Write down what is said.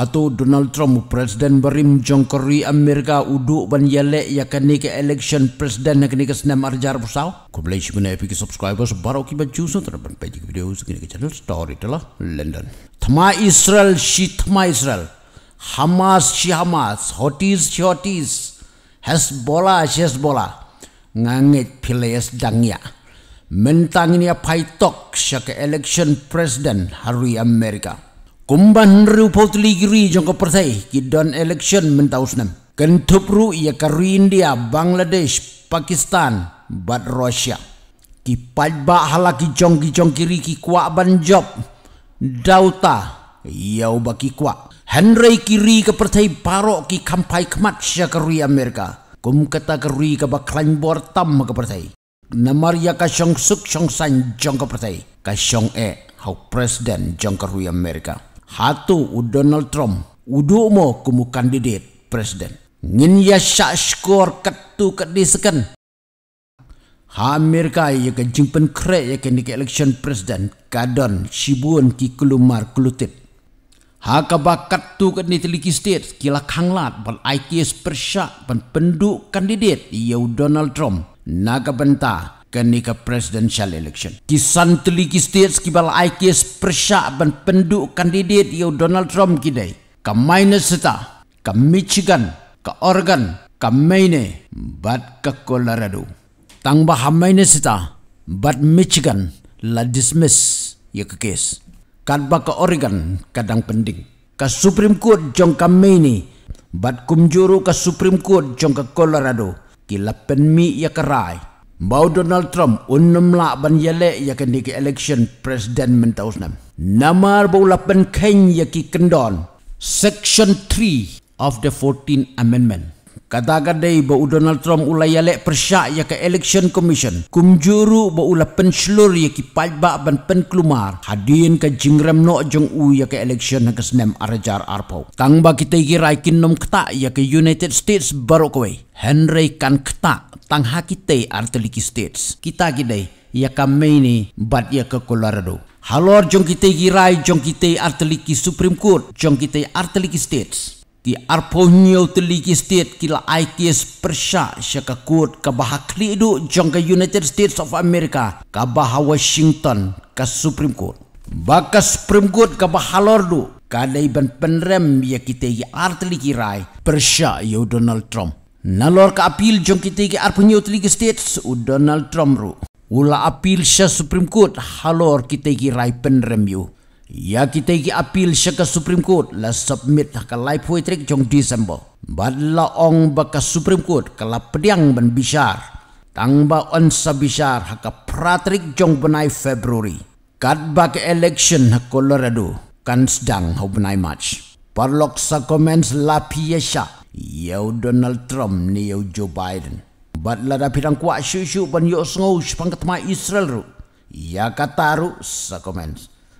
Hatu Donald Trump Presiden Berim Jongkori Amerika Uduk Ban Yalek Yakani ke election Presiden Yakani ke senam Arjar Pusau Kumpulai Shibuna Epic Subscribers Baru kibat baju Terdapat Pagi video Sekini ke channel Story Telah London Tema Israel Si Tema Israel Hamas Si Hamas Hotis Si Hotis Hezbollah Si Hezbollah Ngangit Pilih Dangya Mentang ini apa itu? Syakai election presiden hari Amerika kumban ru potli giri jangka persai kidon election mentau senam kentup ru ia karu india bangladesh pakistan bat russia ki padba halaki jong ki jong kiri ki kuak ban job dauta ia ubaki kuak henry kiri ke persai paro ki kampai kemat sya karu amerika kum kata karu ke baklan bor tam ke persai namar ya ka syong suk syong san jong ke persai ka syong e hau presiden jong karu amerika hatu u Donald Trump udu mo kumu kandidat presiden. Ngin ya syak skor ketu kedisken. Ha Amerika ya ke kan jimpen krek ya ke kan nike election presiden kadon sibun ki kelumar kelutip. Ha kabakat tu ke ni teliki state kila kanglat bal IKS persyak ban penduk kandidat ya Donald Trump naga bentar kani ke presidential election. Ki santli ki states ki bal ay ki presha ban kandidat yo Donald Trump ki day. Ka Minnesota, ke Michigan, ke Oregon, ke Maine, bat ke Colorado. Tang ba Minnesota, bat Michigan la dismiss ya ka case. Kad ba Oregon kadang pending. Ke Supreme Court jong ke Maine, bat kumjuru ke Supreme Court jong ke Colorado. kila penmi ya karai. Ka Bau Donald Trump unum la ban yale ya ke kan election president mentaus nam. Namar bau lapan ken ya ki kendon. Section 3 of the 14 Amendment. Kata gadai bau Donald Trump ulai yalek persyak ya ke election commission. Kumjuru bau ula penselur ya ki pajbak ban penkelumar. Hadin ke jingram no jeng u ya ke election ke senem arajar arpo. Tangba kita kira ikin nom ketak ya ke United States baru kwe. Henry kan ketak tang hakite arteliki states. Kita gadai ya ke Maine, bat ya ke Colorado. Halor jeng kita kira jeng kita arteliki Supreme Court jeng kita arteliki states ki arponyo tuli ki state kila la ikis persha shaka kut ka bahakli du jong united states of america ka bah washington ka supreme court baka supreme court ka bahalor du ka dai ban penrem ya kite ki artli ki rai persha yo ya donald trump nalor ka apil jong kite ki arponyo tuli ki states u donald trump ru ula apil sha supreme court halor kite ki rai penrem yo Ya kita iki appeal ke Supreme Court la submit lah ke live poetry jong December. Badla ong baka Supreme Court kala pediang ben bisar. Tangba on sa bisar ke Patrick jong benai February. Kad ke election ke Colorado kan sedang ho benai match. Parlok sa comments la piyesha. Ya Donald Trump ni yo Joe Biden. Badla da pirang kuak syu-syu ban yo sngou pangkat mai Israel ru. Ya kataru sa comments.